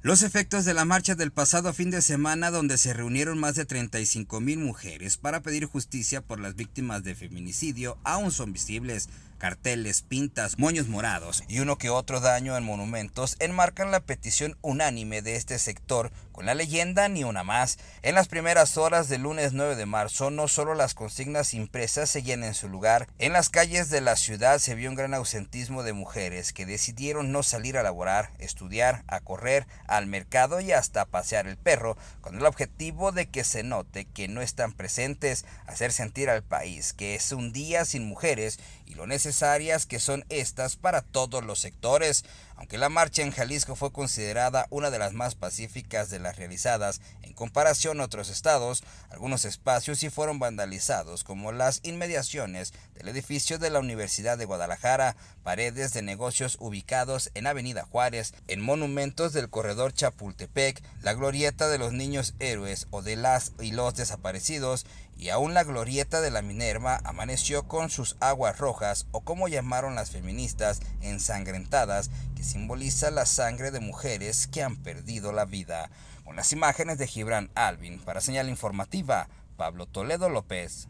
Los efectos de la marcha del pasado fin de semana donde se reunieron más de 35 mil mujeres para pedir justicia por las víctimas de feminicidio aún son visibles carteles, pintas, moños morados y uno que otro daño en monumentos enmarcan la petición unánime de este sector con la leyenda ni una más. En las primeras horas del lunes 9 de marzo no solo las consignas impresas se en su lugar, en las calles de la ciudad se vio un gran ausentismo de mujeres que decidieron no salir a laborar, estudiar, a correr, al mercado y hasta pasear el perro, con el objetivo de que se note que no están presentes, hacer sentir al país que es un día sin mujeres y lo necesario necesarias que son estas para todos los sectores. Aunque la marcha en Jalisco fue considerada una de las más pacíficas de las realizadas en comparación a otros estados, algunos espacios sí fueron vandalizados, como las inmediaciones del edificio de la Universidad de Guadalajara, paredes de negocios ubicados en Avenida Juárez, en monumentos del corredor Chapultepec, la glorieta de los niños héroes o de las y los desaparecidos, y aún la glorieta de la Minerva amaneció con sus aguas rojas o como llamaron las feministas, ensangrentadas, que simboliza la sangre de mujeres que han perdido la vida. Con las imágenes de Gibran Alvin para Señal Informativa, Pablo Toledo López.